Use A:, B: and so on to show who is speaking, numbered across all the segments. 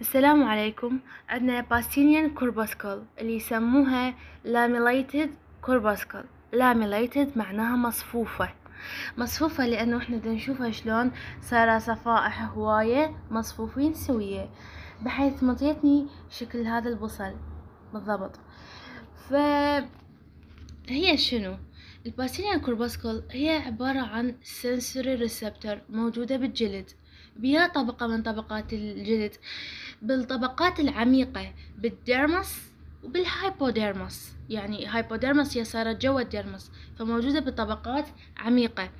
A: السلام عليكم عندنا باستينيان كورباسكل اللي يسموها لاميليتد كورباسكل لاميليتد معناها مصفوفة مصفوفة لأنه احنا نشوفها شلون صار صفائح هواية مصفوفين سوية بحيث مطيتني شكل هذا البصل بالضبط فهي شنو الباسيليا كورباسكول هي عبارة عن سنسوري ريسبتر موجودة بالجلد بها طبقة من طبقات الجلد بالطبقات العميقة بالديرمس وبالهايبوديرمس يعني هايبوديرمس هي صارت جوا الديرمس فموجودة بطبقات عميقة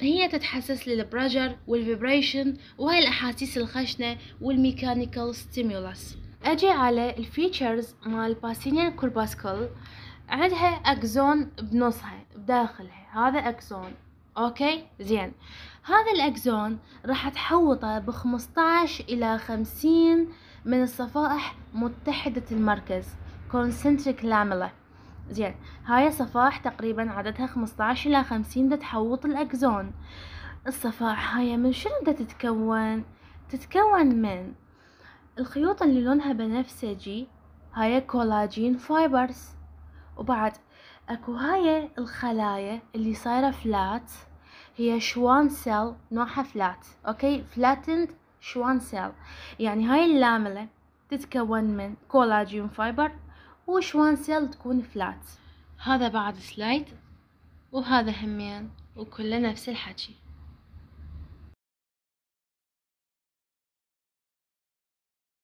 A: هي تتحسس للبرجر والفيبريشن وهي الأحاسيس الخشنة والميكانيكال ستيمولس أجي على الفيتشرز مال باسينيا كورباسكول عندها اكزون بنصها بداخلها هذا اكزون اوكي زين هذا الاكزون راح تحوطه 15 الى خمسين من الصفائح متحدة المركز concentric lamella زين هاي صفائح تقريبا عددها 15 الى 50 دا تحوط الاكزون الصفائح هاي من شنو دا تتكون تتكون من الخيوط اللي لونها بنفسجي هاي كولاجين فايبرز وبعد اكو هاي الخلايا اللي صايرة فلات هي شوان سيل نوعها فلات اوكي فلاتند شوان سيل يعني هاي اللاملة تتكون من كولاجين فايبر وشوان سيل تكون فلات هذا بعد سلايد وهذا همين وكله نفس الحكي